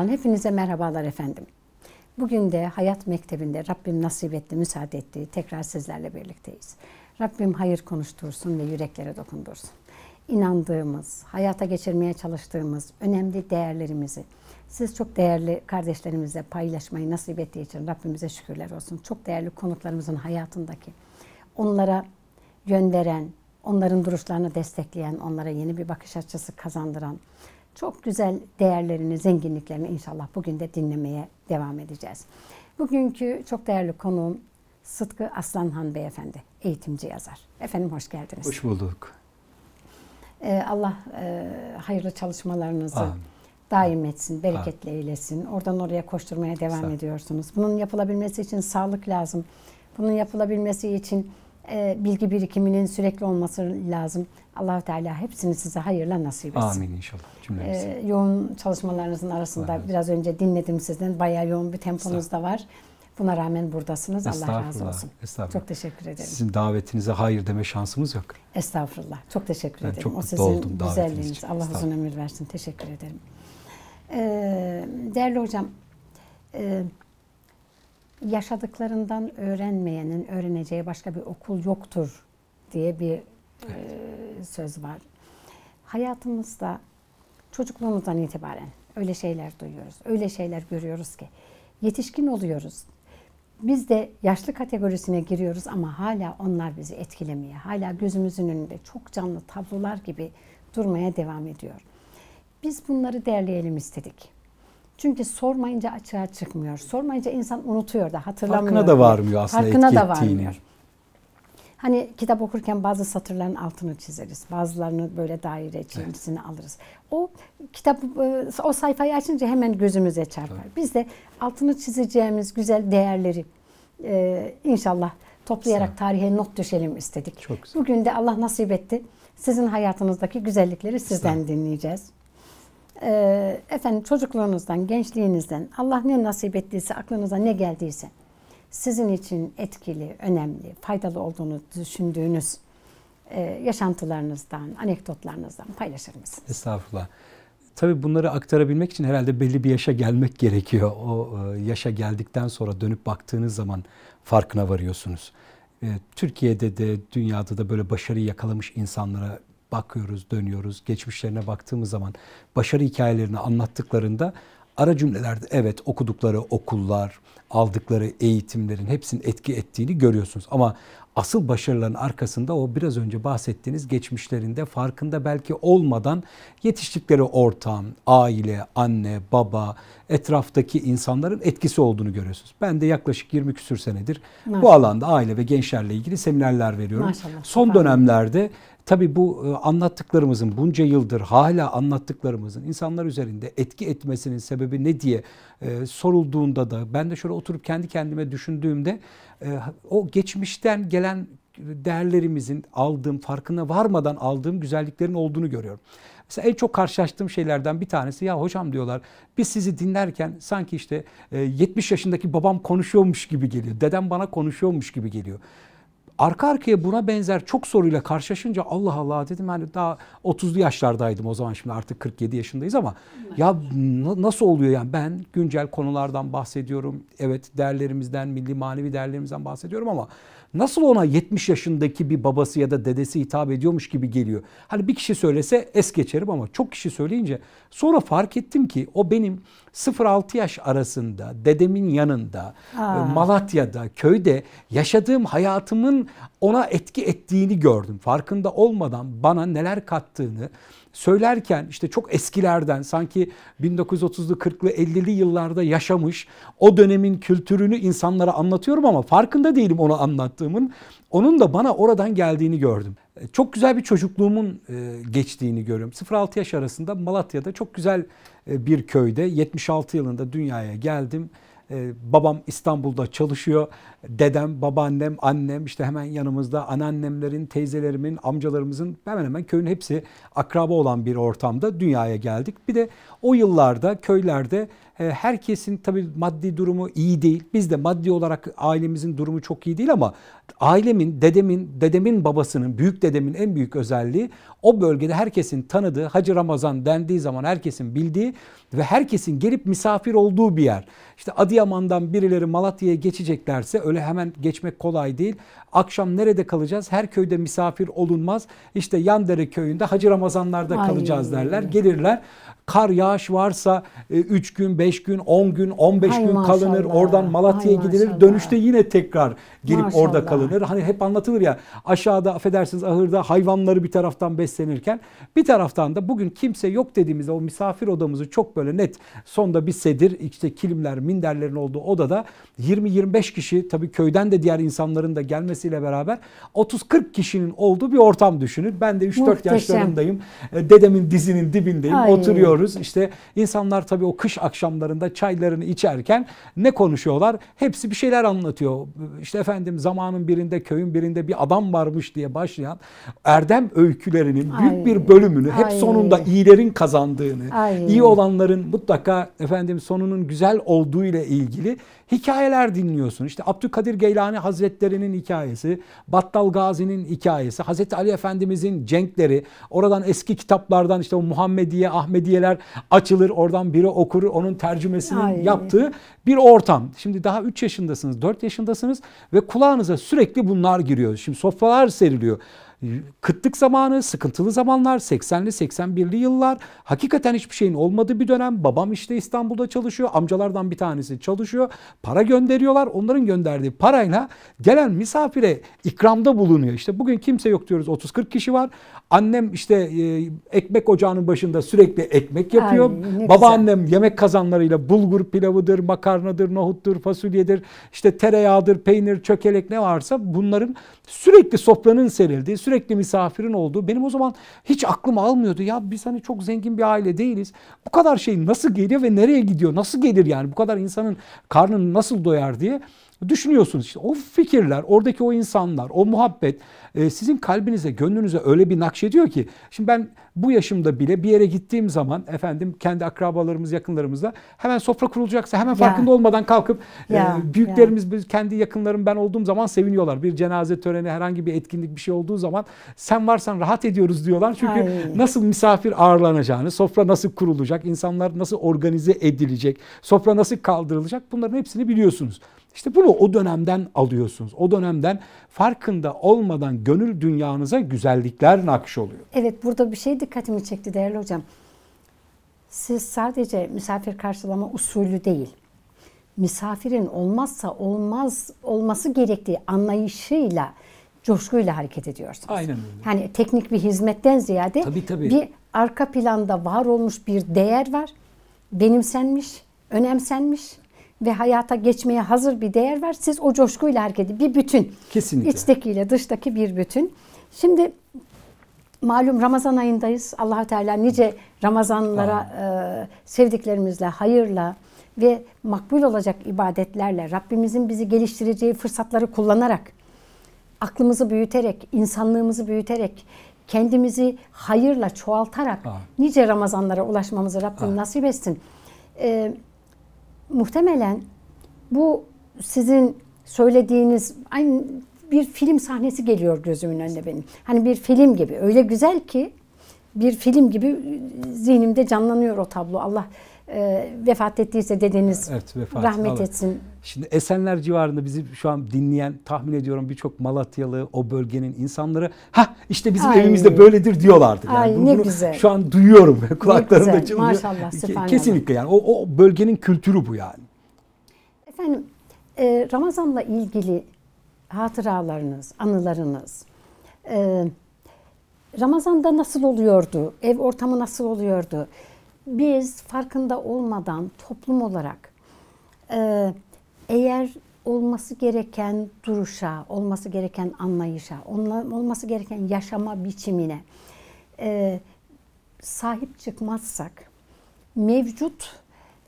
Radyo'dan hepinize merhabalar efendim. Bugün de Hayat Mektebi'nde Rabbim nasip etti, müsaade etti. Tekrar sizlerle birlikteyiz. Rabbim hayır konuştursun ve yüreklere dokundursun. İnandığımız, hayata geçirmeye çalıştığımız önemli değerlerimizi siz çok değerli kardeşlerimizle paylaşmayı nasip ettiği için Rabbimize şükürler olsun. Çok değerli konuklarımızın hayatındaki onlara gönderen, onların duruşlarını destekleyen, onlara yeni bir bakış açısı kazandıran, çok güzel değerlerini, zenginliklerini inşallah bugün de dinlemeye devam edeceğiz. Bugünkü çok değerli konuğum Sıtkı Aslanhan Beyefendi, eğitimci yazar. Efendim hoş geldiniz. Hoş bulduk. Ee, Allah e, hayırlı çalışmalarınızı Amin. daim etsin, bereketle Amin. eylesin. Oradan oraya koşturmaya devam ediyorsunuz. Bunun yapılabilmesi için sağlık lazım. Bunun yapılabilmesi için e, bilgi birikiminin sürekli olması lazım. allah Teala hepsini size hayırla nasip etsin. Amin inşallah cümlemize. E, yoğun çalışmalarınızın arasında evet. biraz önce dinledim sizden. Bayağı yoğun bir temponuz da var. Buna rağmen buradasınız. Allah razı olsun. Estağfurullah. Çok teşekkür ederim. Sizin davetinize hayır deme şansımız yok. Estağfurullah. Çok teşekkür ben ederim. Çok o sizin güzelliğiniz. Için. Allah uzun ömür versin. Teşekkür ederim. Ee, değerli hocam, e, yaşadıklarından öğrenmeyenin öğreneceği başka bir okul yoktur diye bir evet. e, söz var. Hayatımızda çocukluğumuzdan itibaren öyle şeyler duyuyoruz, öyle şeyler görüyoruz ki yetişkin oluyoruz. Biz de yaşlı kategorisine giriyoruz ama hala onlar bizi etkilemeye, hala gözümüzün önünde çok canlı tablolar gibi durmaya devam ediyor. Biz bunları derleyelim istedik. Çünkü sormayınca açığa çıkmıyor. Sormayınca insan unutuyor da hatırlamıyor. Farkına da varmıyor aslında Farkına da varmıyor. Hani kitap okurken bazı satırların altını çizeriz. Bazılarını böyle daire çizgisini evet. alırız. O kitap e, o sayfayı açınca hemen gözümüze çarpar. Tabii. Biz de altını çizeceğimiz güzel değerleri e, inşallah toplayarak tarihe not düşelim istedik. Çok güzel. Bugün de Allah nasip etti. Sizin hayatınızdaki güzellikleri sizden dinleyeceğiz. Ee, efendim çocukluğunuzdan, gençliğinizden Allah ne nasip ettiyse, aklınıza ne geldiyse sizin için etkili, önemli, faydalı olduğunu düşündüğünüz e, yaşantılarınızdan, anekdotlarınızdan paylaşır mısınız? Estağfurullah. Tabii bunları aktarabilmek için herhalde belli bir yaşa gelmek gerekiyor. O e, yaşa geldikten sonra dönüp baktığınız zaman farkına varıyorsunuz. E, Türkiye'de de dünyada da böyle başarı yakalamış insanlara bakıyoruz, dönüyoruz. Geçmişlerine baktığımız zaman başarı hikayelerini anlattıklarında ara cümlelerde evet okudukları okullar, aldıkları eğitimlerin hepsinin etki ettiğini görüyorsunuz. Ama asıl başarıların arkasında o biraz önce bahsettiğiniz geçmişlerinde farkında belki olmadan yetiştikleri ortam, aile, anne, baba, etraftaki insanların etkisi olduğunu görüyorsunuz. Ben de yaklaşık 20 küsür senedir Maşallah. bu alanda aile ve gençlerle ilgili seminerler veriyorum. Maşallah. Son dönemlerde Tabi bu e, anlattıklarımızın bunca yıldır hala anlattıklarımızın insanlar üzerinde etki etmesinin sebebi ne diye e, sorulduğunda da ben de şöyle oturup kendi kendime düşündüğümde e, o geçmişten gelen değerlerimizin aldığım, farkına varmadan aldığım güzelliklerin olduğunu görüyorum. Mesela en çok karşılaştığım şeylerden bir tanesi ya hocam diyorlar biz sizi dinlerken sanki işte 70 yaşındaki babam konuşuyormuş gibi geliyor. Dedem bana konuşuyormuş gibi geliyor arka arkaya buna benzer çok soruyla karşılaşınca Allah Allah dedim hani daha 30'lu yaşlardaydım o zaman şimdi artık 47 yaşındayız ama ya nasıl oluyor yani ben güncel konulardan bahsediyorum. Evet değerlerimizden, milli manevi değerlerimizden bahsediyorum ama nasıl ona 70 yaşındaki bir babası ya da dedesi hitap ediyormuş gibi geliyor. Hani bir kişi söylese es geçerim ama çok kişi söyleyince sonra fark ettim ki o benim 0-6 yaş arasında dedemin yanında Aa. E, Malatya'da köyde yaşadığım hayatımın ona etki ettiğini gördüm. Farkında olmadan bana neler kattığını söylerken işte çok eskilerden sanki 1930'lu 40'lı 50'li yıllarda yaşamış o dönemin kültürünü insanlara anlatıyorum ama farkında değilim onu anlattığımın. Onun da bana oradan geldiğini gördüm. E, çok güzel bir çocukluğumun e, geçtiğini görüyorum. 0-6 yaş arasında Malatya'da çok güzel e, bir köyde 76 yılında dünyaya geldim babam İstanbul'da çalışıyor dedem, babaannem, annem işte hemen yanımızda anneannemlerin, teyzelerimin, amcalarımızın hemen hemen köyün hepsi akraba olan bir ortamda dünyaya geldik. Bir de o yıllarda köylerde e, herkesin tabii maddi durumu iyi değil. Biz de maddi olarak ailemizin durumu çok iyi değil ama ailemin, dedemin, dedemin babasının, büyük dedemin en büyük özelliği o bölgede herkesin tanıdığı, Hacı Ramazan dendiği zaman herkesin bildiği ve herkesin gelip misafir olduğu bir yer. İşte Adıyaman'dan birileri Malatya'ya geçeceklerse öyle hemen geçmek kolay değil. Akşam nerede kalacağız? Her köyde misafir olunmaz. İşte Yandere köyünde Hacı Ramazanlar'da Ay. kalacağız derler. Gelirler. Kar yağış varsa 3 e, gün, 5 gün, 10 gün, 15 hay gün kalınır. Oradan Malatya'ya gidilir. Dönüşte yine tekrar girip maşallah. orada kalınır. Hani hep anlatılır ya aşağıda affedersiniz ahırda hayvanları bir taraftan beslenirken bir taraftan da bugün kimse yok dediğimiz o misafir odamızı çok böyle net sonda bir sedir işte kilimler, minderlerin olduğu odada 20-25 kişi tabii köyden de diğer insanların da gelmesiyle beraber 30-40 kişinin olduğu bir ortam düşünün. Ben de 3-4 yaşlarındayım. E, dedemin dizinin dibindeyim. Ay. Oturuyorum görüyoruz. İşte insanlar tabii o kış akşamlarında çaylarını içerken ne konuşuyorlar? Hepsi bir şeyler anlatıyor. İşte efendim zamanın birinde köyün birinde bir adam varmış diye başlayan Erdem öykülerinin büyük ay, bir bölümünü hep ay. sonunda iyilerin kazandığını, ay. iyi olanların mutlaka efendim sonunun güzel olduğu ile ilgili hikayeler dinliyorsun. İşte Abdülkadir Geylani Hazretleri'nin hikayesi, Battal Gazi'nin hikayesi, Hazreti Ali Efendimiz'in cenkleri, oradan eski kitaplardan işte o Muhammediye, Ahmediyeler açılır, oradan biri okur, onun tercümesinin Ay. yaptığı bir ortam. Şimdi daha 3 yaşındasınız, 4 yaşındasınız ve kulağınıza sürekli bunlar giriyor. Şimdi sofralar seriliyor. Kıtlık zamanı, sıkıntılı zamanlar, 80'li 81'li yıllar hakikaten hiçbir şeyin olmadığı bir dönem. Babam işte İstanbul'da çalışıyor, amcalardan bir tanesi çalışıyor. Para gönderiyorlar. Onların gönderdiği parayla gelen misafire ikramda bulunuyor. İşte bugün kimse yok diyoruz. 30-40 kişi var Annem işte e, ekmek ocağının başında sürekli ekmek yapıyor. Ay, Babaannem yemek kazanlarıyla bulgur pilavıdır, makarnadır, nohuttur, fasulyedir, işte tereyağıdır, peynir, çökelek ne varsa bunların sürekli sofranın serildiği, sürekli misafirin olduğu. Benim o zaman hiç aklım almıyordu. Ya biz hani çok zengin bir aile değiliz. Bu kadar şey nasıl geliyor ve nereye gidiyor? Nasıl gelir yani? Bu kadar insanın karnını nasıl doyar diye Düşünüyorsunuz işte o fikirler, oradaki o insanlar, o muhabbet e, sizin kalbinize, gönlünüze öyle bir nakşediyor ki. Şimdi ben bu yaşımda bile bir yere gittiğim zaman efendim kendi akrabalarımız, yakınlarımızla hemen sofra kurulacaksa hemen farkında ya. olmadan kalkıp e, ya. büyüklerimiz, ya. kendi yakınlarım ben olduğum zaman seviniyorlar. Bir cenaze töreni, herhangi bir etkinlik bir şey olduğu zaman sen varsan rahat ediyoruz diyorlar. Çünkü Ay. nasıl misafir ağırlanacağını, sofra nasıl kurulacak, insanlar nasıl organize edilecek, sofra nasıl kaldırılacak bunların hepsini biliyorsunuz. İşte bunu o dönemden alıyorsunuz. O dönemden farkında olmadan gönül dünyanıza güzellikler nakış oluyor. Evet burada bir şey dikkatimi çekti değerli hocam. Siz sadece misafir karşılama usulü değil, misafirin olmazsa olmaz olması gerektiği anlayışıyla coşkuyla hareket ediyorsunuz. Aynen öyle. Yani teknik bir hizmetten ziyade tabii, tabii. bir arka planda var olmuş bir değer var. Benimsenmiş, önemsenmiş ve hayata geçmeye hazır bir değer var. Siz o coşkuyla hareket edin. Bir bütün. Kesinlikle. İçtekiyle dıştaki bir bütün. Şimdi malum Ramazan ayındayız. Allahu Teala nice Ramazanlara e, sevdiklerimizle, hayırla ve makbul olacak ibadetlerle Rabbimizin bizi geliştireceği fırsatları kullanarak aklımızı büyüterek, insanlığımızı büyüterek, kendimizi hayırla çoğaltarak Amin. nice Ramazanlara ulaşmamızı Rabbim Amin. nasip etsin. Ee, muhtemelen bu sizin söylediğiniz aynı bir film sahnesi geliyor gözümün önüne benim. Hani bir film gibi. Öyle güzel ki bir film gibi zihnimde canlanıyor o tablo. Allah e, vefat ettiyse dedeniz evet, vefat, rahmet Allah. etsin. Şimdi Esenler civarında bizi şu an dinleyen tahmin ediyorum birçok Malatyalı o bölgenin insanları ha işte bizim Ay. evimizde böyledir diyorlardı. Yani Ay, bunu, ne güzel. Şu an duyuyorum kulaklarımda çınlıyor. Maşallah Kesinlikle yani o, o bölgenin kültürü bu yani. Efendim e, Ramazan'la ilgili hatıralarınız, anılarınız e, Ramazan'da nasıl oluyordu? Ev ortamı nasıl oluyordu? biz farkında olmadan toplum olarak e, eğer olması gereken duruşa, olması gereken anlayışa, olması gereken yaşama biçimine e, sahip çıkmazsak mevcut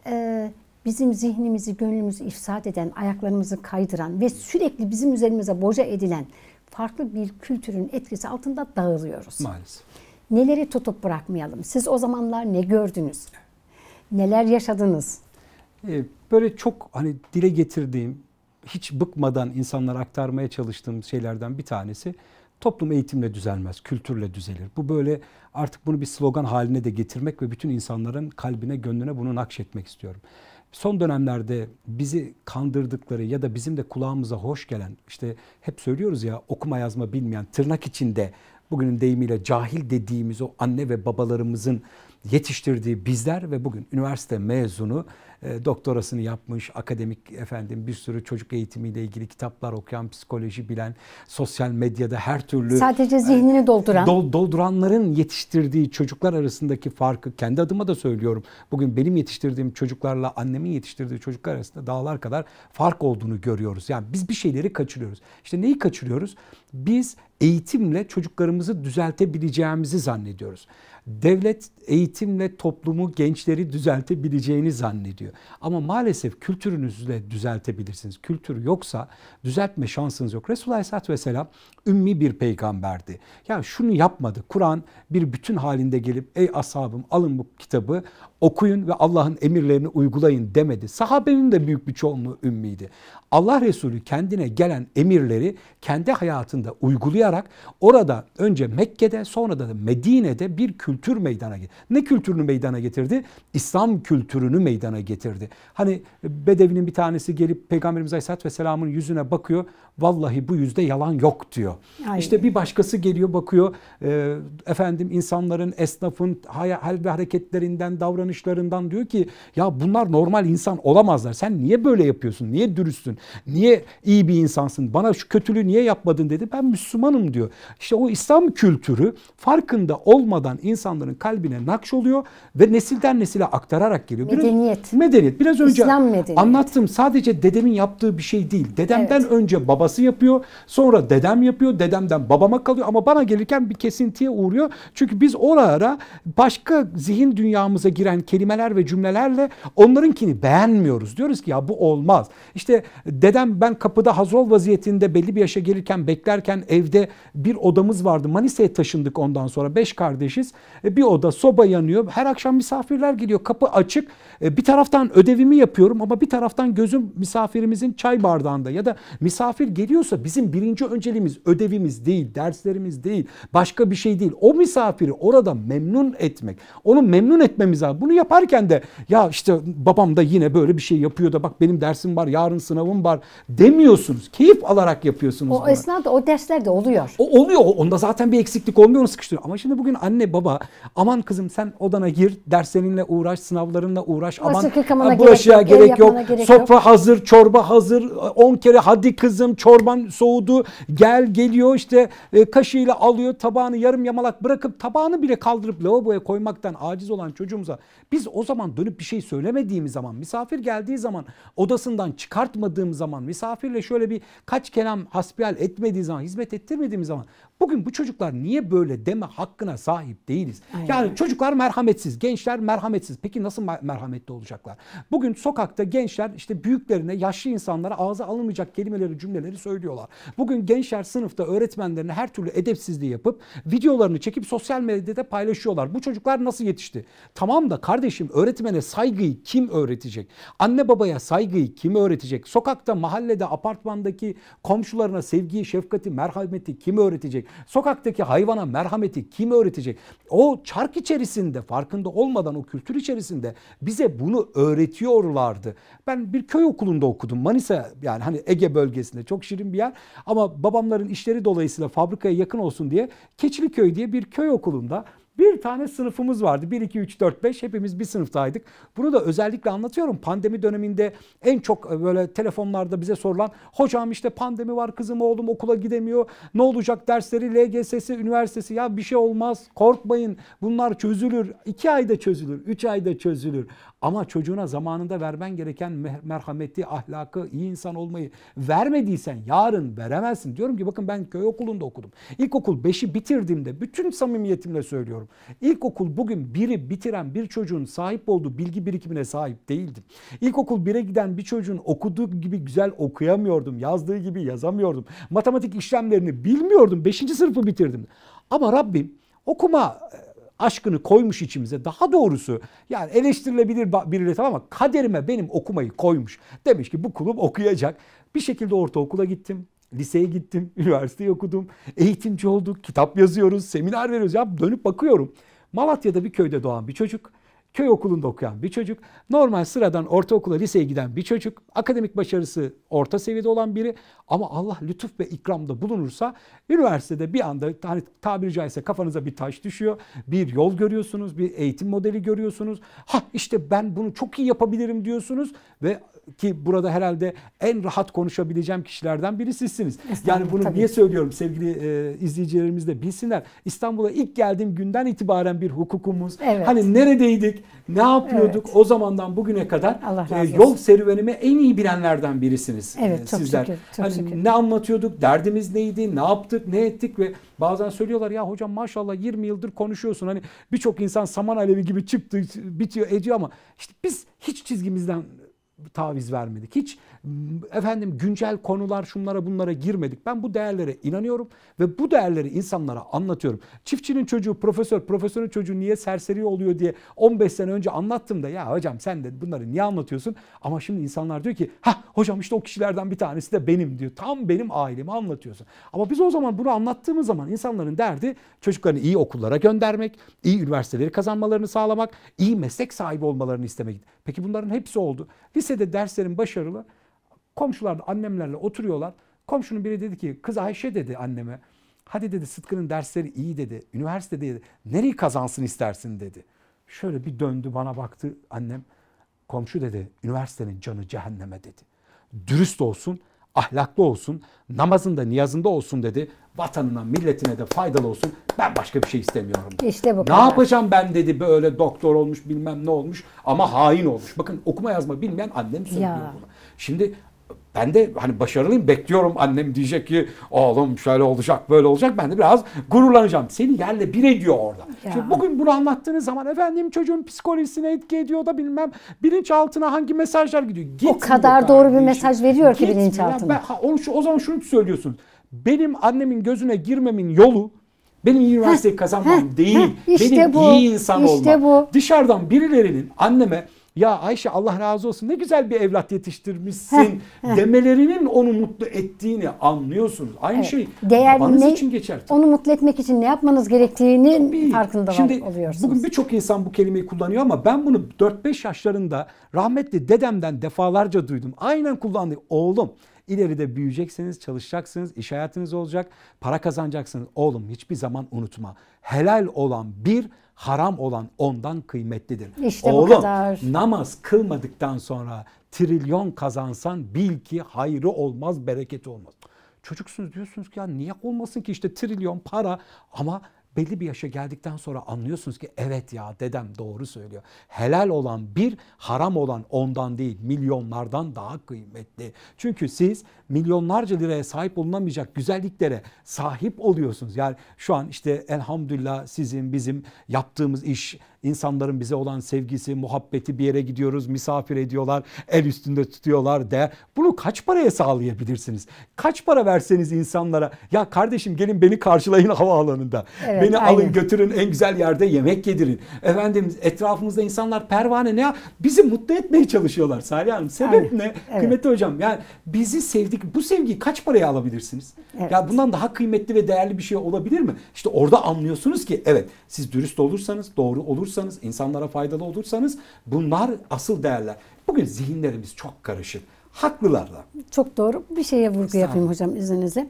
e, bizim zihnimizi, gönlümüzü ifsad eden, ayaklarımızı kaydıran ve sürekli bizim üzerimize boca edilen farklı bir kültürün etkisi altında dağılıyoruz. Maalesef. Neleri tutup bırakmayalım? Siz o zamanlar ne gördünüz? Neler yaşadınız? Ee, böyle çok hani dile getirdiğim, hiç bıkmadan insanlara aktarmaya çalıştığım şeylerden bir tanesi toplum eğitimle düzelmez, kültürle düzelir. Bu böyle artık bunu bir slogan haline de getirmek ve bütün insanların kalbine, gönlüne bunu nakşetmek istiyorum. Son dönemlerde bizi kandırdıkları ya da bizim de kulağımıza hoş gelen işte hep söylüyoruz ya okuma yazma bilmeyen tırnak içinde bugünün deyimiyle cahil dediğimiz o anne ve babalarımızın yetiştirdiği bizler ve bugün üniversite mezunu e, doktorasını yapmış, akademik efendim bir sürü çocuk eğitimiyle ilgili kitaplar okuyan, psikoloji bilen, sosyal medyada her türlü sadece e, zihnini dolduran dolduranların yetiştirdiği çocuklar arasındaki farkı kendi adıma da söylüyorum. Bugün benim yetiştirdiğim çocuklarla annemin yetiştirdiği çocuklar arasında dağlar kadar fark olduğunu görüyoruz. Yani biz bir şeyleri kaçırıyoruz. İşte neyi kaçırıyoruz? Biz eğitimle çocuklarımızı düzeltebileceğimizi zannediyoruz devlet eğitimle toplumu, gençleri düzeltebileceğini zannediyor. Ama maalesef kültürünüzle düzeltebilirsiniz. Kültür yoksa düzeltme şansınız yok. Resulullah Aleyhisselatü Vesselam ümmi bir peygamberdi. Yani şunu yapmadı. Kur'an bir bütün halinde gelip ey ashabım alın bu kitabı okuyun ve Allah'ın emirlerini uygulayın demedi. Sahabenin de büyük bir çoğunluğu ümmiydi. Allah Resulü kendine gelen emirleri kendi hayatında uygulayarak orada önce Mekke'de sonra da Medine'de bir kültür kültür meydana getirdi. Ne kültürünü meydana getirdi? İslam kültürünü meydana getirdi. Hani e, Bedevi'nin bir tanesi gelip Peygamberimiz Aleyhisselatü Vesselam'ın yüzüne bakıyor. Vallahi bu yüzde yalan yok diyor. Ay. İşte bir başkası geliyor bakıyor. E, efendim insanların, esnafın hal ve hareketlerinden, davranışlarından diyor ki ya bunlar normal insan olamazlar. Sen niye böyle yapıyorsun? Niye dürüstsün? Niye iyi bir insansın? Bana şu kötülüğü niye yapmadın dedi. Ben Müslümanım diyor. İşte o İslam kültürü farkında olmadan insan insanların kalbine nakş oluyor ve nesilden nesile aktararak geliyor. Biraz, medeniyet. Medeniyet. Biraz önce İslam medeniyeti. anlattım. Sadece dedemin yaptığı bir şey değil. Dedemden evet. önce babası yapıyor. Sonra dedem yapıyor. Dedemden babama kalıyor ama bana gelirken bir kesintiye uğruyor. Çünkü biz ora ara başka zihin dünyamıza giren kelimeler ve cümlelerle onlarınkini beğenmiyoruz. Diyoruz ki ya bu olmaz. İşte dedem ben kapıda hazrol vaziyetinde belli bir yaşa gelirken beklerken evde bir odamız vardı. Manisa'ya taşındık ondan sonra. Beş kardeşiz. E, bir oda soba yanıyor. Her akşam misafirler geliyor. Kapı açık. E, bir taraftan ödevimi yapıyorum ama bir taraftan gözüm misafirimizin çay bardağında ya da misafir geliyorsa bizim birinci önceliğimiz ödevimiz değil, derslerimiz değil, başka bir şey değil. O misafiri orada memnun etmek. Onu memnun etmemiz lazım. Bunu yaparken de ya işte babam da yine böyle bir şey yapıyor da bak benim dersim var, yarın sınavım var demiyorsunuz. Keyif alarak yapıyorsunuz. O bunu. esnada o dersler de oluyor. O oluyor. Onda zaten bir eksiklik olmuyor onu sıkıştırıyor. Ama şimdi bugün anne baba aman kızım sen odana gir derslerinle uğraş sınavlarınla uğraş Burası aman bulaşığa gerek, gerek yok sofra yok. hazır çorba hazır 10 kere hadi kızım çorban soğudu gel geliyor işte e, kaşığıyla alıyor tabağını yarım yamalak bırakıp tabağını bile kaldırıp lavaboya koymaktan aciz olan çocuğumuza biz o zaman dönüp bir şey söylemediğimiz zaman misafir geldiği zaman odasından çıkartmadığım zaman misafirle şöyle bir kaç kelam hasbihal etmediği zaman hizmet ettirmediğimiz zaman Bugün bu çocuklar niye böyle deme hakkına sahip değiliz. Aynen. Yani çocuklar merhametsiz, gençler merhametsiz. Peki nasıl merhametli olacaklar? Bugün sokakta gençler işte büyüklerine, yaşlı insanlara ağza alınmayacak kelimeleri, cümleleri söylüyorlar. Bugün gençler sınıfta öğretmenlerine her türlü edepsizliği yapıp videolarını çekip sosyal medyada paylaşıyorlar. Bu çocuklar nasıl yetişti? Tamam da kardeşim öğretmene saygıyı kim öğretecek? Anne babaya saygıyı kim öğretecek? Sokakta, mahallede, apartmandaki komşularına sevgiyi, şefkati, merhameti kim öğretecek? Sokaktaki hayvana merhameti kim öğretecek? O çark içerisinde farkında olmadan o kültür içerisinde bize bunu öğretiyorlardı. Ben bir köy okulunda okudum. Manisa yani hani Ege bölgesinde çok şirin bir yer ama babamların işleri dolayısıyla fabrikaya yakın olsun diye Keçiliköy diye bir köy okulunda bir tane sınıfımız vardı. 1, 2, 3, 4, 5 hepimiz bir sınıftaydık. Bunu da özellikle anlatıyorum. Pandemi döneminde en çok e, böyle telefonlarda bize sorulan hocam işte pandemi var kızım oğlum okula gidemiyor. Ne olacak dersleri LGS'si, üniversitesi ya bir şey olmaz korkmayın bunlar çözülür. 2 ayda çözülür, 3 ayda çözülür. Ama çocuğuna zamanında vermen gereken merhameti, ahlakı, iyi insan olmayı vermediysen yarın veremezsin. Diyorum ki bakın ben köy okulunda okudum. İlkokul 5'i bitirdiğimde bütün samimiyetimle söylüyorum. İlkokul bugün biri bitiren bir çocuğun sahip olduğu bilgi birikimine sahip değildim. İlkokul 1'e giden bir çocuğun okuduğu gibi güzel okuyamıyordum. Yazdığı gibi yazamıyordum. Matematik işlemlerini bilmiyordum. 5. sınıfı bitirdim. Ama Rabbim okuma aşkını koymuş içimize. Daha doğrusu yani eleştirilebilir birileri tamam ama kaderime benim okumayı koymuş. Demiş ki bu kulum okuyacak. Bir şekilde ortaokula gittim. Liseye gittim, üniversiteyi okudum, eğitimci olduk, kitap yazıyoruz, seminer veriyoruz. Ya dönüp bakıyorum. Malatya'da bir köyde doğan bir çocuk köy okulunda okuyan bir çocuk, normal sıradan ortaokula, liseye giden bir çocuk, akademik başarısı orta seviyede olan biri ama Allah lütuf ve ikramda bulunursa üniversitede bir anda hani tabiri caizse kafanıza bir taş düşüyor, bir yol görüyorsunuz, bir eğitim modeli görüyorsunuz. Ha işte ben bunu çok iyi yapabilirim diyorsunuz ve ki burada herhalde en rahat konuşabileceğim kişilerden biri sizsiniz. Yani bunu Tabii. niye söylüyorum sevgili e, izleyicilerimiz de bilsinler. İstanbul'a ilk geldiğim günden itibaren bir hukukumuz. Evet. Hani neredeydik, ne yapıyorduk evet. o zamandan bugüne kadar e, yol serüvenimi en iyi bilenlerden birisiniz. E, evet çok sizler. şükür. Çok hani şükür. Ne anlatıyorduk, derdimiz neydi, ne yaptık, ne ettik ve bazen söylüyorlar ya hocam maşallah 20 yıldır konuşuyorsun. Hani birçok insan saman alevi gibi çıktı, bitiyor, ediyor ama işte biz hiç çizgimizden taviz vermedik. Hiç mm, efendim güncel konular şunlara bunlara girmedik. Ben bu değerlere inanıyorum ve bu değerleri insanlara anlatıyorum. Çiftçinin çocuğu profesör, profesörün çocuğu niye serseri oluyor diye 15 sene önce anlattım da ya hocam sen de bunları niye anlatıyorsun? Ama şimdi insanlar diyor ki ha hocam işte o kişilerden bir tanesi de benim diyor. Tam benim ailemi anlatıyorsun. Ama biz o zaman bunu anlattığımız zaman insanların derdi çocuklarını iyi okullara göndermek, iyi üniversiteleri kazanmalarını sağlamak, iyi meslek sahibi olmalarını istemek. Peki bunların hepsi oldu. Lisede derslerim başarılı. Komşularda annemlerle oturuyorlar. Komşunun biri dedi ki kız Ayşe dedi anneme. Hadi dedi Sıtkı'nın dersleri iyi dedi. üniversite dedi. Nereyi kazansın istersin dedi. Şöyle bir döndü bana baktı annem. Komşu dedi üniversitenin canı cehenneme dedi. Dürüst olsun ahlaklı olsun, namazında niyazında olsun dedi. Vatanına, milletine de faydalı olsun. Ben başka bir şey istemiyorum. İşte bu Ne kadar. yapacağım ben dedi böyle doktor olmuş bilmem ne olmuş ama hain olmuş. Bakın okuma yazma bilmeyen annem söylüyor Ya. bunu. Şimdi ben de hani başarılıyım bekliyorum annem diyecek ki oğlum şöyle olacak böyle olacak ben de biraz gururlanacağım. Seni yerle bir ediyor orada. Ya. Şimdi bugün bunu anlattığınız zaman efendim çocuğun psikolojisine etki ediyor da bilmem bilinçaltına hangi mesajlar gidiyor. Gitmiyor o kadar doğru bir mesaj veriyor ki bilinçaltına. Ben, o zaman şunu söylüyorsun. Benim annemin gözüne girmemin yolu benim üniversiteyi kazanmam değil. Heh, işte benim bu, iyi insan işte olmam. Dışarıdan birilerinin anneme ya Ayşe Allah razı olsun ne güzel bir evlat yetiştirmişsin demelerinin onu mutlu ettiğini anlıyorsunuz. Aynı evet. şey Değer babanız ne, için geçer. Onu mutlu etmek için ne yapmanız gerektiğini Tabii. farkında Şimdi, oluyorsunuz. Bugün birçok insan bu kelimeyi kullanıyor ama ben bunu 4-5 yaşlarında rahmetli dedemden defalarca duydum. Aynen kullandı. Oğlum ileride büyüyeceksiniz, çalışacaksınız, iş hayatınız olacak, para kazanacaksınız. Oğlum hiçbir zaman unutma. Helal olan bir haram olan ondan kıymetlidir. İşte Oğlum, bu kadar. namaz kılmadıktan sonra trilyon kazansan bil ki hayrı olmaz, bereketi olmaz. Çocuksunuz diyorsunuz ki ya niye olmasın ki işte trilyon para ama belli bir yaşa geldikten sonra anlıyorsunuz ki evet ya dedem doğru söylüyor. Helal olan bir, haram olan ondan değil milyonlardan daha kıymetli. Çünkü siz milyonlarca liraya sahip olunamayacak güzelliklere sahip oluyorsunuz. Yani şu an işte elhamdülillah sizin bizim yaptığımız iş insanların bize olan sevgisi, muhabbeti bir yere gidiyoruz, misafir ediyorlar, el üstünde tutuyorlar de. Bunu kaç paraya sağlayabilirsiniz? Kaç para verseniz insanlara ya kardeşim gelin beni karşılayın havaalanında. Evet, beni aynen. alın götürün en güzel yerde yemek yedirin. Efendim etrafımızda insanlar pervane ne bizi mutlu etmeye çalışıyorlar Salih Hanım. Sebep aynen. ne? Evet. Kıymetli hocam yani bizi sevdik. Bu sevgiyi kaç paraya alabilirsiniz? Evet. Ya bundan daha kıymetli ve değerli bir şey olabilir mi? İşte orada anlıyorsunuz ki evet siz dürüst olursanız, doğru olursanız olursanız, insanlara faydalı olursanız bunlar asıl değerler. Bugün zihinlerimiz çok karışık. Haklılar da. Çok doğru. Bir şeye vurgu yapayım hocam izninizle.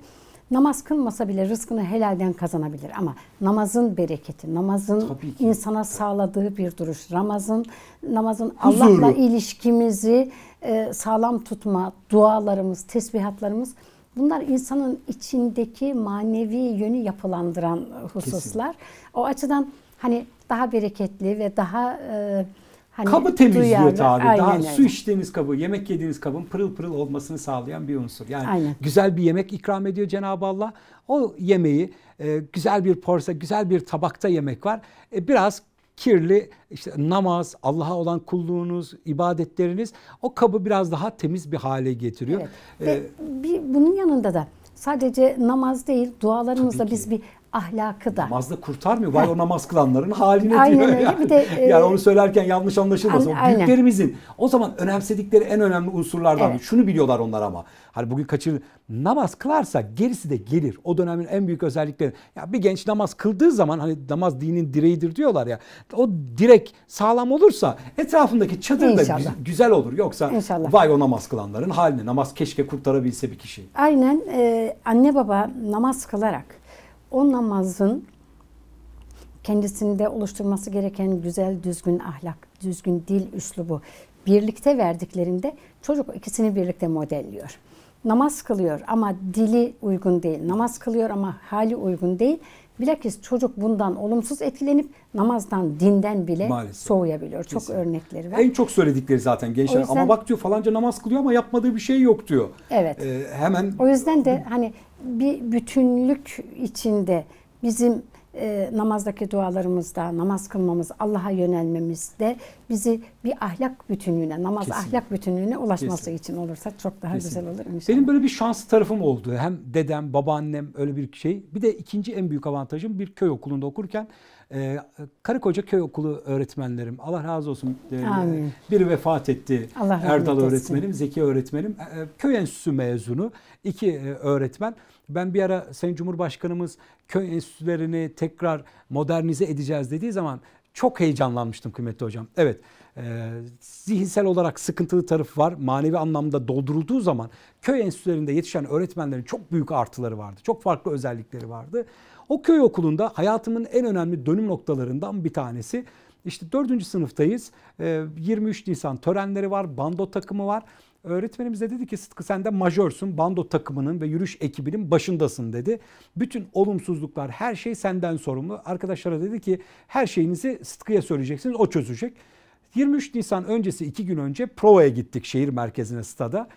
Namaz kılmasa bile rızkını helalden kazanabilir ama namazın bereketi, namazın insana sağladığı bir duruş, namazın namazın Allah'la ilişkimizi e, sağlam tutma, dualarımız, tesbihatlarımız bunlar insanın içindeki manevi yönü yapılandıran hususlar. Kesin. O açıdan hani daha bereketli ve daha e, hani kabı temizliyor tabi. daha öyle. su içtiğiniz kabı, yemek yediğiniz kabın pırıl pırıl olmasını sağlayan bir unsur. Yani Aynen. güzel bir yemek ikram ediyor Cenab-ı Allah. O yemeği e, güzel bir porsa, güzel bir tabakta yemek var. E, biraz kirli işte namaz, Allah'a olan kulluğunuz, ibadetleriniz o kabı biraz daha temiz bir hale getiriyor. Evet. Ee, Ve bir, bunun yanında da sadece namaz değil dualarımızla biz bir ahlakı da. Namazda kurtarmıyor. Vay o namaz kılanların haline aynen diyor. Öyle. Yani. Bir de, e, yani onu söylerken yanlış anlaşılmasın. Aynen. Büyüklerimizin o zaman önemsedikleri en önemli unsurlardan evet. şunu biliyorlar onlar ama. Hani bugün kaçır namaz kılarsa gerisi de gelir. O dönemin en büyük özellikleri. Ya bir genç namaz kıldığı zaman hani namaz dinin direğidir diyorlar ya. O direk sağlam olursa etrafındaki çadır İnşallah. da güzel, olur. Yoksa İnşallah. vay o namaz kılanların haline. Namaz keşke kurtarabilse bir kişi. Aynen. E, anne baba namaz kılarak o namazın kendisinde oluşturması gereken güzel, düzgün ahlak, düzgün dil üslubu birlikte verdiklerinde çocuk ikisini birlikte modelliyor. Namaz kılıyor ama dili uygun değil. Namaz kılıyor ama hali uygun değil. Bilakis çocuk bundan olumsuz etkilenip namazdan, dinden bile Maalesef. soğuyabiliyor. Kesinlikle. Çok örnekleri var. En çok söyledikleri zaten gençler. yüzden, ama bak diyor falanca namaz kılıyor ama yapmadığı bir şey yok diyor. Evet. Ee, hemen. O yüzden de hani bir bütünlük içinde bizim e, namazdaki dualarımızda, namaz kılmamız, Allah'a yönelmemizde bizi bir ahlak bütünlüğüne, namaz Kesin. ahlak bütünlüğüne ulaşması Kesin. için olursa çok daha Kesin. güzel olur inşallah. Benim böyle bir şans tarafım oldu. Hem dedem, babaannem öyle bir şey. Bir de ikinci en büyük avantajım bir köy okulunda okurken e, karı koca köy okulu öğretmenlerim. Allah razı olsun. E, Amin. Biri vefat etti. Allah Erdal öğretmenim, Zeki öğretmenim. E, e, köy enstitüsü mezunu. iki e, öğretmen. Ben bir ara Sayın Cumhurbaşkanımız köy enstitülerini tekrar modernize edeceğiz dediği zaman çok heyecanlanmıştım kıymetli hocam. Evet e, zihinsel olarak sıkıntılı tarafı var. Manevi anlamda doldurulduğu zaman köy enstitülerinde yetişen öğretmenlerin çok büyük artıları vardı. Çok farklı özellikleri vardı. O köy okulunda hayatımın en önemli dönüm noktalarından bir tanesi. İşte dördüncü sınıftayız. E, 23 Nisan törenleri var, bando takımı var. Öğretmenimiz de dedi ki Sıtkı sen de majörsün, bando takımının ve yürüyüş ekibinin başındasın dedi. Bütün olumsuzluklar, her şey senden sorumlu. Arkadaşlara dedi ki her şeyinizi Sıtkı'ya söyleyeceksiniz, o çözecek. 23 Nisan öncesi iki gün önce provaya gittik şehir merkezine stada.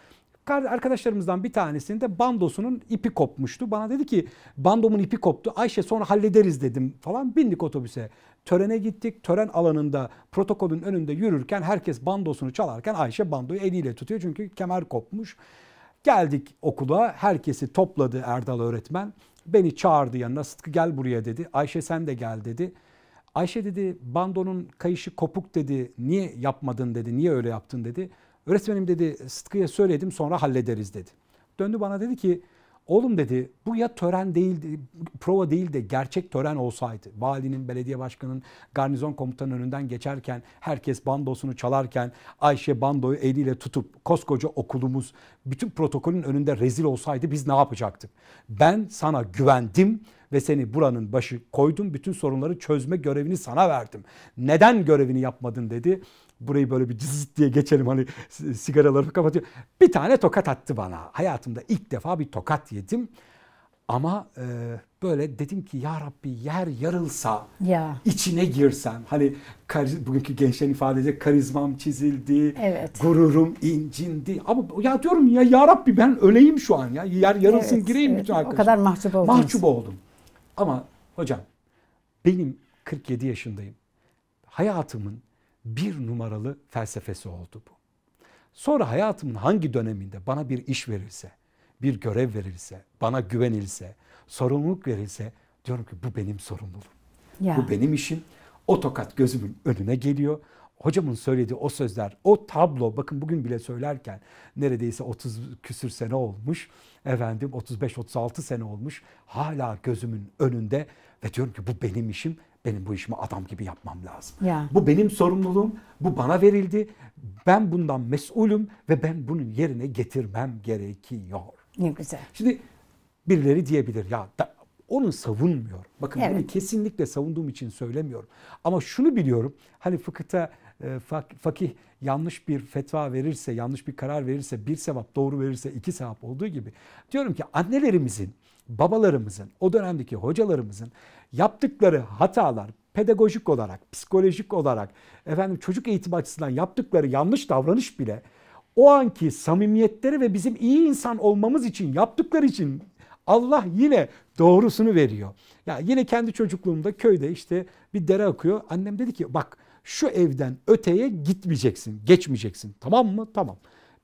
Arkadaşlarımızdan bir tanesinin de bandosunun ipi kopmuştu. Bana dedi ki bandomun ipi koptu. Ayşe sonra hallederiz dedim falan. Bindik otobüse. Törene gittik. Tören alanında protokolün önünde yürürken herkes bandosunu çalarken Ayşe bandoyu eliyle tutuyor. Çünkü kemer kopmuş. Geldik okula. Herkesi topladı Erdal öğretmen. Beni çağırdı yanına. Sıtkı gel buraya dedi. Ayşe sen de gel dedi. Ayşe dedi bandonun kayışı kopuk dedi. Niye yapmadın dedi. Niye öyle yaptın dedi. Öğretmenim dedi Sıtkı'ya söyledim sonra hallederiz dedi. Döndü bana dedi ki Oğlum dedi bu ya tören değildi, prova değil de gerçek tören olsaydı. Valinin, belediye başkanının, garnizon komutanının önünden geçerken, herkes bandosunu çalarken, Ayşe bandoyu eliyle tutup koskoca okulumuz bütün protokolün önünde rezil olsaydı biz ne yapacaktık? Ben sana güvendim ve seni buranın başı koydum. Bütün sorunları çözme görevini sana verdim. Neden görevini yapmadın dedi. Burayı böyle bir cızıt diye geçelim hani sigaraları kapatıyor. Bir tane tokat attı bana. Hayatımda ilk defa bir tokat yedim. Ama e, böyle dedim ki ya Rabbi yer yarılsa, ya. içine girsem. Hani kariz, bugünkü gençlerin ifade karizmam çizildi, evet. gururum incindi. Ama ya diyorum ya ya Rabbi ben öleyim şu an ya. Yer yarılsın evet, gireyim evet. bütün arkadaşlar. O kadar mahcup oldum. Mahcup oldum. Ama hocam benim 47 yaşındayım. Hayatımın bir numaralı felsefesi oldu bu. Sonra hayatımın hangi döneminde bana bir iş verilse, bir görev verilse, bana güvenilse, sorumluluk verilse diyorum ki bu benim sorumluluğum. Ya. Bu benim işim. O tokat gözümün önüne geliyor hocamın söylediği o sözler, o tablo bakın bugün bile söylerken neredeyse 30 küsür sene olmuş. Efendim 35-36 sene olmuş. Hala gözümün önünde ve diyorum ki bu benim işim. Benim bu işimi adam gibi yapmam lazım. Ya. Bu benim sorumluluğum. Bu bana verildi. Ben bundan mesulüm ve ben bunun yerine getirmem gerekiyor. Ne güzel. Şimdi birileri diyebilir ya da, onu savunmuyor Bakın evet. bunu kesinlikle savunduğum için söylemiyorum. Ama şunu biliyorum. Hani fıkıhta ee, fakih yanlış bir fetva verirse, yanlış bir karar verirse bir sevap, doğru verirse iki sevap olduğu gibi diyorum ki annelerimizin, babalarımızın, o dönemdeki hocalarımızın yaptıkları hatalar pedagojik olarak, psikolojik olarak, efendim çocuk eğitimi açısından yaptıkları yanlış davranış bile o anki samimiyetleri ve bizim iyi insan olmamız için yaptıkları için Allah yine doğrusunu veriyor. Ya yine kendi çocukluğumda köyde işte bir dere akıyor. Annem dedi ki bak şu evden öteye gitmeyeceksin, geçmeyeceksin. Tamam mı? Tamam.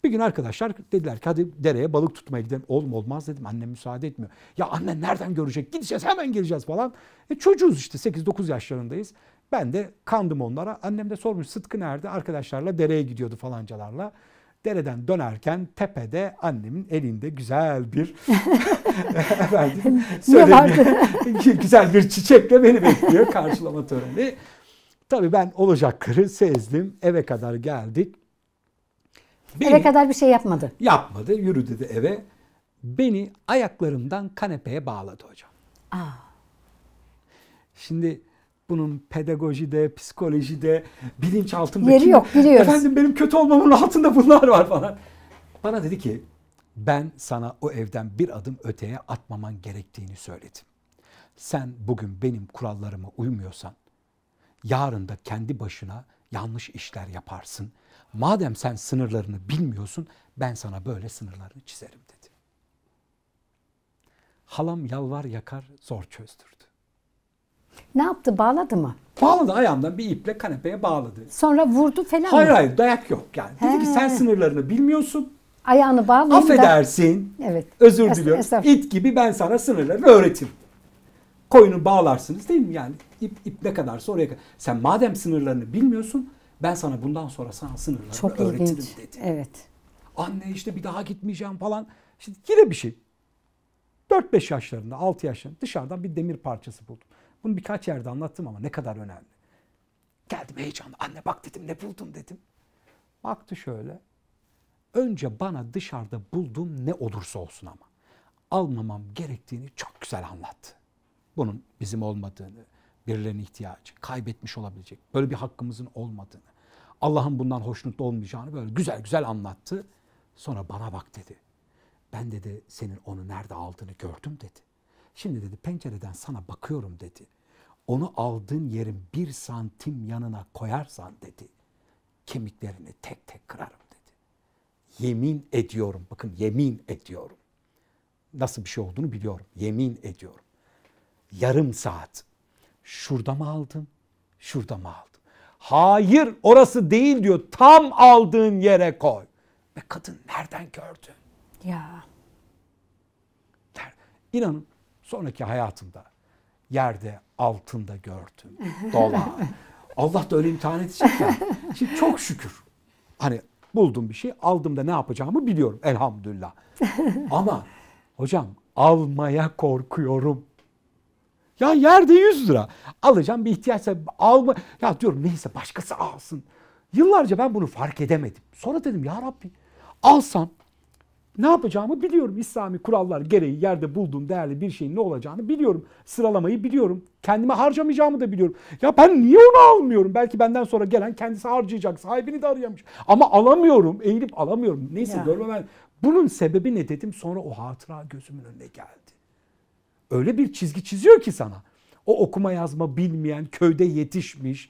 Bir gün arkadaşlar dediler ki hadi dereye balık tutmaya gidelim. Oğlum olmaz dedim annem müsaade etmiyor. Ya annen nereden görecek gideceğiz hemen geleceğiz falan. E çocuğuz işte 8-9 yaşlarındayız. Ben de kandım onlara. Annem de sormuş Sıtkı nerede? Arkadaşlarla dereye gidiyordu falancalarla. Dereden dönerken tepede annemin elinde güzel bir efendim, söylemi, güzel bir çiçekle beni bekliyor karşılama töreni. Tabii ben olacakları sezdim. Eve kadar geldik. Beni, eve kadar bir şey yapmadı. Yapmadı. Yürüdü de eve. Beni ayaklarımdan kanepeye bağladı hocam. Aa. Ah. Şimdi bunun pedagojide, psikolojide, bilinçaltındaki... Yeri yok biliyoruz. Efendim benim kötü olmamın altında bunlar var falan. Bana dedi ki ben sana o evden bir adım öteye atmaman gerektiğini söyledim. Sen bugün benim kurallarıma uymuyorsan yarın da kendi başına yanlış işler yaparsın. Madem sen sınırlarını bilmiyorsun ben sana böyle sınırlarını çizerim dedi. Halam yalvar yakar zor çözdürdü. Ne yaptı? Bağladı mı? Bağladı ayağımdan bir iple kanepeye bağladı. Sonra vurdu falan Hayır mı? hayır dayak yok yani. He. Dedi ki sen sınırlarını bilmiyorsun. Ayağını bağlayayım Affedersin. Da... Evet. Özür diliyorum. Es- İt gibi ben sana sınırları öğretirim. Koyunu bağlarsınız değil mi? Yani ip, ip ne kadarsa oraya kadar. Sen madem sınırlarını bilmiyorsun ben sana bundan sonra sana sınırlarını Çok öğretirim ilginç. dedi. Evet. Anne işte bir daha gitmeyeceğim falan. Şimdi yine bir şey. 4-5 yaşlarında, 6 yaşlarında dışarıdan bir demir parçası buldum. Bunu birkaç yerde anlattım ama ne kadar önemli. Geldim heyecanla. Anne bak dedim ne buldum dedim. Baktı şöyle. Önce bana dışarıda bulduğum ne olursa olsun ama almamam gerektiğini çok güzel anlattı bunun bizim olmadığını, birilerinin ihtiyacı, kaybetmiş olabilecek, böyle bir hakkımızın olmadığını, Allah'ın bundan hoşnut olmayacağını böyle güzel güzel anlattı. Sonra bana bak dedi. Ben dedi senin onu nerede aldığını gördüm dedi. Şimdi dedi pencereden sana bakıyorum dedi. Onu aldığın yerin bir santim yanına koyarsan dedi. Kemiklerini tek tek kırarım dedi. Yemin ediyorum. Bakın yemin ediyorum. Nasıl bir şey olduğunu biliyorum. Yemin ediyorum yarım saat. Şurada mı aldın? Şurada mı aldın? Hayır orası değil diyor. Tam aldığın yere koy. Ve kadın nereden gördü? Ya. İnanın sonraki hayatımda yerde altında gördüm. Dolar. Allah da öyle imtihan edecek ya. Şimdi çok şükür. Hani buldum bir şey aldım da ne yapacağımı biliyorum elhamdülillah. Ama hocam almaya korkuyorum. Ya yerde 100 lira. Alacağım bir ihtiyaçsa alma. Ya diyorum neyse başkası alsın. Yıllarca ben bunu fark edemedim. Sonra dedim ya Rabbi alsam ne yapacağımı biliyorum. İslami kurallar gereği yerde bulduğum değerli bir şeyin ne olacağını biliyorum. Sıralamayı biliyorum. Kendime harcamayacağımı da biliyorum. Ya ben niye onu almıyorum? Belki benden sonra gelen kendisi harcayacak. Sahibini de arayamış. Ama alamıyorum. Eğilip alamıyorum. Neyse ya. görmem. Bunun sebebi ne dedim. Sonra o hatıra gözümün önüne geldi öyle bir çizgi çiziyor ki sana. O okuma yazma bilmeyen, köyde yetişmiş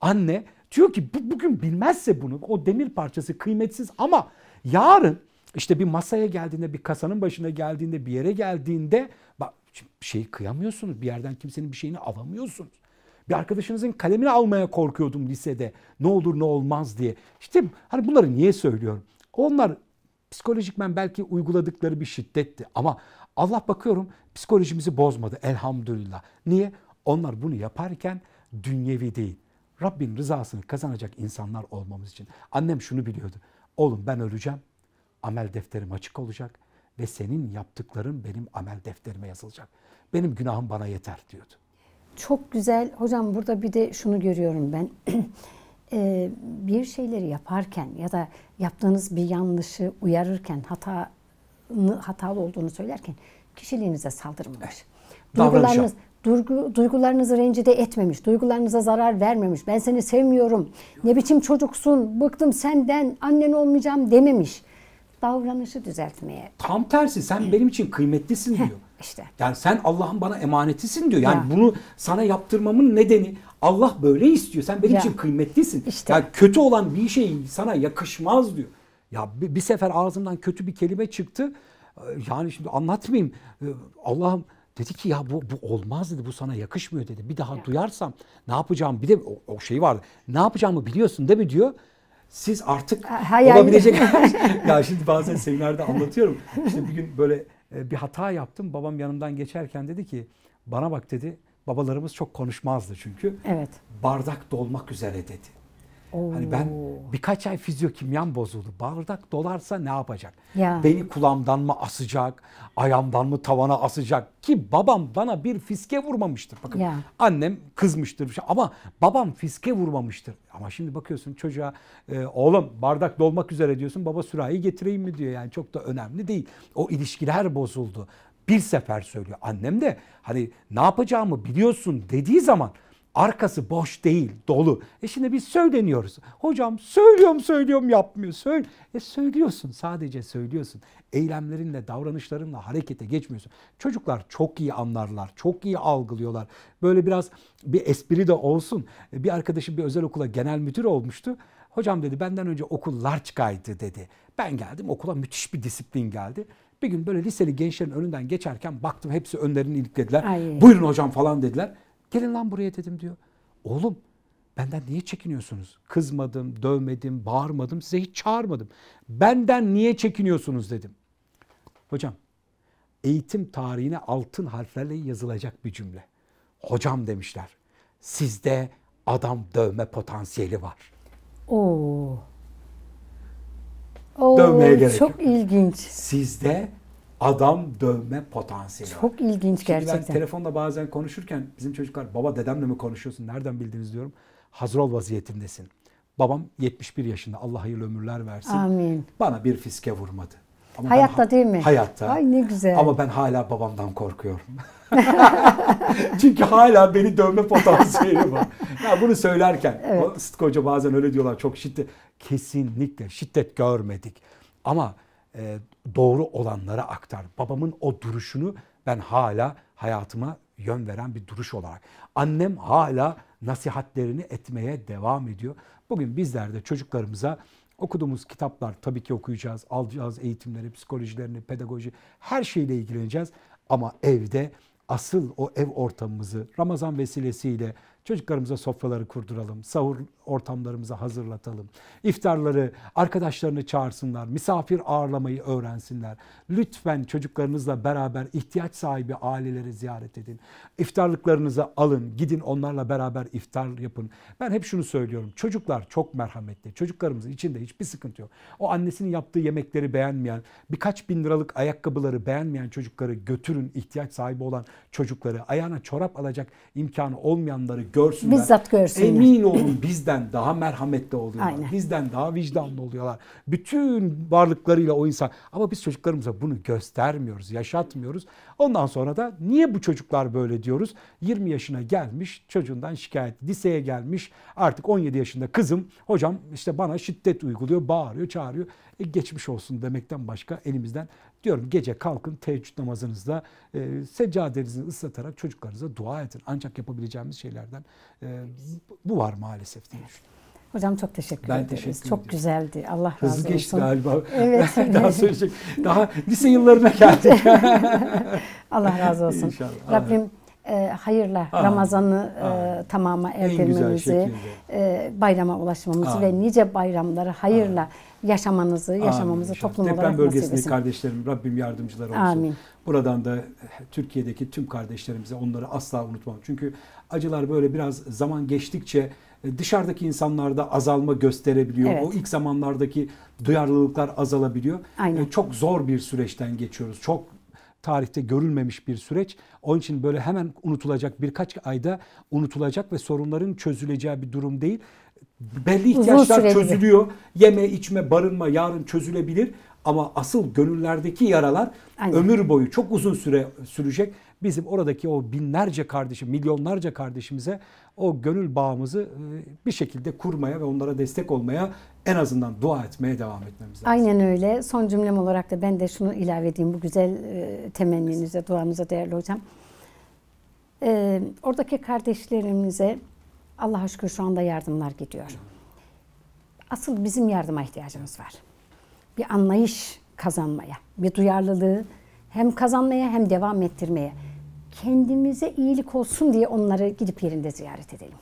anne diyor ki bu, bugün bilmezse bunu o demir parçası kıymetsiz ama yarın işte bir masaya geldiğinde, bir kasanın başına geldiğinde, bir yere geldiğinde bak şey kıyamıyorsunuz. Bir yerden kimsenin bir şeyini alamıyorsunuz. Bir arkadaşınızın kalemini almaya korkuyordum lisede. Ne olur ne olmaz diye. İşte hani bunları niye söylüyorum? Onlar psikolojikmen belki uyguladıkları bir şiddetti ama Allah bakıyorum psikolojimizi bozmadı elhamdülillah. Niye? Onlar bunu yaparken dünyevi değil. Rabbin rızasını kazanacak insanlar olmamız için. Annem şunu biliyordu. Oğlum ben öleceğim. Amel defterim açık olacak ve senin yaptıkların benim amel defterime yazılacak. Benim günahım bana yeter diyordu. Çok güzel. Hocam burada bir de şunu görüyorum ben. Ee, bir şeyleri yaparken ya da yaptığınız bir yanlışı uyarırken, hata hatalı olduğunu söylerken kişiliğinize saldırmamış. Duygularınız, duygu, duygularınızı rencide etmemiş, duygularınıza zarar vermemiş. Ben seni sevmiyorum, ne biçim çocuksun, bıktım senden, annen olmayacağım dememiş. Davranışı düzeltmeye. Tam tersi sen benim için kıymetlisin diyor. İşte. Yani sen Allah'ın bana emanetisin diyor. Yani ya. bunu sana yaptırmamın nedeni Allah böyle istiyor. Sen benim ya. için kıymetlisin. İşte. Yani kötü olan bir şey sana yakışmaz diyor. Ya bir, bir sefer ağzımdan kötü bir kelime çıktı. Ee, yani şimdi anlatmayayım. Ee, Allah'ım dedi ki ya bu, bu olmaz dedi bu sana yakışmıyor dedi. Bir daha ya. duyarsam ne yapacağım bir de o, o şey vardı. Ne yapacağımı biliyorsun değil mi diyor siz artık Hayal. olabilecek ya şimdi bazen seminerde anlatıyorum. İşte bir gün böyle e, bir hata yaptım. Babam yanımdan geçerken dedi ki bana bak dedi. Babalarımız çok konuşmazdı çünkü. Evet. Bardak dolmak üzere dedi. Oo. Hani ben birkaç ay fizyokimyam bozuldu. Bardak dolarsa ne yapacak? Ya. Beni kulağımdan mı asacak? Ayağımdan mı tavana asacak? Ki babam bana bir fiske vurmamıştır. Bakın ya. annem kızmıştır ama babam fiske vurmamıştır. Ama şimdi bakıyorsun çocuğa e, oğlum bardak dolmak üzere diyorsun. Baba sürahi getireyim mi diyor. Yani çok da önemli değil. O ilişkiler bozuldu. Bir sefer söylüyor. Annem de hani ne yapacağımı biliyorsun dediği zaman Arkası boş değil, dolu. E şimdi biz söyleniyoruz. Hocam söylüyorum söylüyorum yapmıyor. Söyle. E söylüyorsun sadece söylüyorsun. Eylemlerinle, davranışlarınla harekete geçmiyorsun. Çocuklar çok iyi anlarlar, çok iyi algılıyorlar. Böyle biraz bir espri de olsun. E, bir arkadaşım bir özel okula genel müdür olmuştu. Hocam dedi benden önce okullar çıkaydı dedi. Ben geldim okula müthiş bir disiplin geldi. Bir gün böyle liseli gençlerin önünden geçerken baktım hepsi önlerini iliklediler. Buyurun hocam falan dediler. Gelin lan buraya dedim diyor. Oğlum benden niye çekiniyorsunuz? Kızmadım, dövmedim, bağırmadım, size hiç çağırmadım. Benden niye çekiniyorsunuz dedim. Hocam eğitim tarihine altın harflerle yazılacak bir cümle. Hocam demişler. Sizde adam dövme potansiyeli var. Oo. Oo Dövmeye gerek Çok yok. ilginç. Sizde adam dövme potansiyeli Çok ilginç Şimdi gerçekten. ben telefonla bazen konuşurken bizim çocuklar baba dedemle mi konuşuyorsun nereden bildiniz diyorum. Hazır ol vaziyetindesin. Babam 71 yaşında Allah hayırlı ömürler versin. Amin. Bana bir fiske vurmadı. Ama hayatta ben, değil mi? Hayatta. Ay ne güzel. Ama ben hala babamdan korkuyorum. Çünkü hala beni dövme potansiyeli var. Ya bunu söylerken evet. Sıtkı Hoca bazen öyle diyorlar çok şiddet. Kesinlikle şiddet görmedik. Ama e, doğru olanlara aktar. Babamın o duruşunu ben hala hayatıma yön veren bir duruş olarak. Annem hala nasihatlerini etmeye devam ediyor. Bugün bizler de çocuklarımıza okuduğumuz kitaplar tabii ki okuyacağız, alacağız eğitimleri, psikolojilerini, pedagoji her şeyle ilgileneceğiz. Ama evde asıl o ev ortamımızı Ramazan vesilesiyle Çocuklarımıza sofraları kurduralım, sahur ortamlarımıza hazırlatalım. İftarları arkadaşlarını çağırsınlar, misafir ağırlamayı öğrensinler. Lütfen çocuklarınızla beraber ihtiyaç sahibi aileleri ziyaret edin. İftarlıklarınızı alın, gidin onlarla beraber iftar yapın. Ben hep şunu söylüyorum, çocuklar çok merhametli. Çocuklarımızın içinde hiçbir sıkıntı yok. O annesinin yaptığı yemekleri beğenmeyen, birkaç bin liralık ayakkabıları beğenmeyen çocukları götürün ihtiyaç sahibi olan çocukları, ayağına çorap alacak imkanı olmayanları görsünler. Bizzat görsünler. Emin olun bizden daha merhametli oluyorlar. Aynen. Bizden daha vicdanlı oluyorlar. Bütün varlıklarıyla o insan. Ama biz çocuklarımıza bunu göstermiyoruz, yaşatmıyoruz. Ondan sonra da niye bu çocuklar böyle diyoruz? 20 yaşına gelmiş, çocuğundan şikayet. Liseye gelmiş, artık 17 yaşında kızım, hocam işte bana şiddet uyguluyor, bağırıyor, çağırıyor. E, geçmiş olsun demekten başka elimizden Diyorum gece kalkın teheccüd namazınızda e, seccadenizi ıslatarak çocuklarınıza dua edin. Ancak yapabileceğimiz şeylerden e, bu var maalesef diye düşünüyorum. Hocam çok teşekkür ben ederiz. Teşekkür çok ederim. güzeldi. Allah razı olsun. Hızlı geçti galiba. Evet. daha söyleyecek. Daha lise yıllarına geldik. Allah razı olsun. İnşallah. Rabbim e, hayırla Aa, Ramazan'ı e, tamama erdirmemizi, e, bayrama ulaşmamızı Aa. ve nice bayramları hayırla Aa yaşamanızı, yaşamamızı Amin. toplum Deprem olarak Deprem bölgesindeki kardeşlerim Rabbim yardımcıları olsun. Amin. Buradan da Türkiye'deki tüm kardeşlerimize onları asla unutmam. Çünkü acılar böyle biraz zaman geçtikçe e, dışarıdaki insanlarda azalma gösterebiliyor. Evet. O ilk zamanlardaki duyarlılıklar azalabiliyor. Aynen. E, çok zor bir süreçten geçiyoruz. Çok tarihte görülmemiş bir süreç. Onun için böyle hemen unutulacak birkaç ayda unutulacak ve sorunların çözüleceği bir durum değil belli ihtiyaçlar çözülüyor. Yeme, içme, barınma yarın çözülebilir ama asıl gönüllerdeki yaralar Aynen. ömür boyu çok uzun süre sürecek. Bizim oradaki o binlerce kardeşim, milyonlarca kardeşimize o gönül bağımızı e, bir şekilde kurmaya ve onlara destek olmaya en azından dua etmeye devam etmemiz lazım. Aynen öyle. Son cümlem olarak da ben de şunu ilave edeyim bu güzel e, temenninize, duanıza değerli hocam. E, oradaki kardeşlerimize Allah'a şükür şu anda yardımlar gidiyor. Asıl bizim yardıma ihtiyacımız var. Bir anlayış kazanmaya, bir duyarlılığı hem kazanmaya hem devam ettirmeye. Kendimize iyilik olsun diye onları gidip yerinde ziyaret edelim.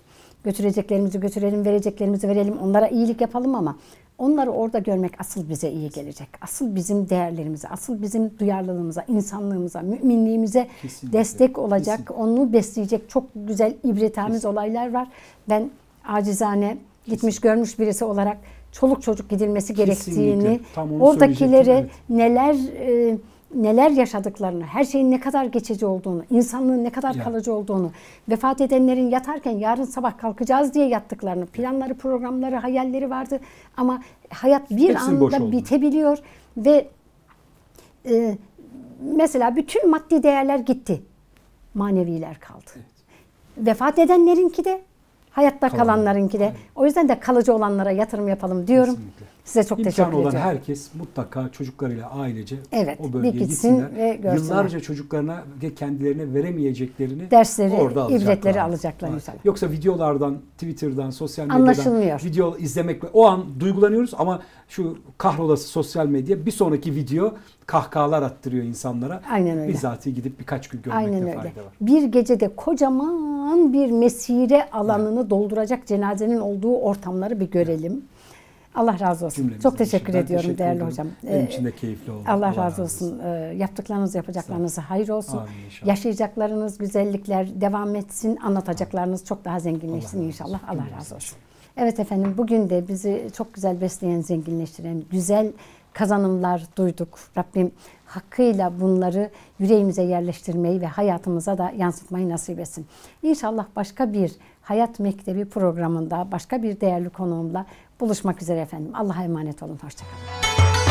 Götüreceklerimizi götürelim, vereceklerimizi verelim. Onlara iyilik yapalım ama Onları orada görmek asıl bize iyi gelecek. Asıl bizim değerlerimize, asıl bizim duyarlılığımıza, insanlığımıza, müminliğimize Kesinlikle. destek olacak, Kesinlikle. onu besleyecek çok güzel ibretamiz olaylar var. Ben acizane Kesinlikle. gitmiş görmüş birisi olarak çoluk çocuk gidilmesi Kesinlikle. gerektiğini, oradakilere evet. neler e, neler yaşadıklarını, her şeyin ne kadar geçici olduğunu, insanlığın ne kadar ya. kalıcı olduğunu, vefat edenlerin yatarken yarın sabah kalkacağız diye yattıklarını, planları, programları, hayalleri vardı ama hayat bir Hepsi anda bitebiliyor ve e, mesela bütün maddi değerler gitti. Maneviler kaldı. Evet. Vefat edenlerinki de, hayatta Kalan. kalanlarınki de. Aynen. O yüzden de kalıcı olanlara yatırım yapalım diyorum. Kesinlikle. Size çok İmkanı teşekkür ediyorum. olan herkes mutlaka çocuklarıyla ailece evet, o bölgeye gitsin gitsinler. Ve Yıllarca çocuklarına ve kendilerine veremeyeceklerini dersleri, orada alacaklar. ibretleri alacaklar evet. Yoksa videolardan, Twitter'dan, sosyal medyadan Anlaşılmıyor. video izlemekle o an duygulanıyoruz ama şu kahrolası sosyal medya bir sonraki video kahkahalar attırıyor insanlara. Aynen öyle. Bizatihi gidip birkaç gün görmekte Aynen öyle. fayda var. Bir gecede kocaman bir mesire alanını evet. dolduracak cenazenin olduğu ortamları bir görelim. Evet. Allah razı olsun. Cümlemiz Çok teşekkür için. ediyorum teşekkür değerli ediyorum. hocam. Benim ee, için de keyifli oldu. Allah, Allah razı olsun. olsun. Ee, yaptıklarınız, yapacaklarınız hayır olsun. Amin inşallah. Yaşayacaklarınız güzellikler devam etsin. Anlatacaklarınız çok daha zenginleşsin Allah inşallah. Allah razı olsun. Allah razı olsun. Evet efendim bugün de bizi çok güzel besleyen, zenginleştiren güzel kazanımlar duyduk. Rabbim hakkıyla bunları yüreğimize yerleştirmeyi ve hayatımıza da yansıtmayı nasip etsin. İnşallah başka bir Hayat Mektebi programında başka bir değerli konuğumla Buluşmak üzere efendim. Allah'a emanet olun. Hoşçakalın.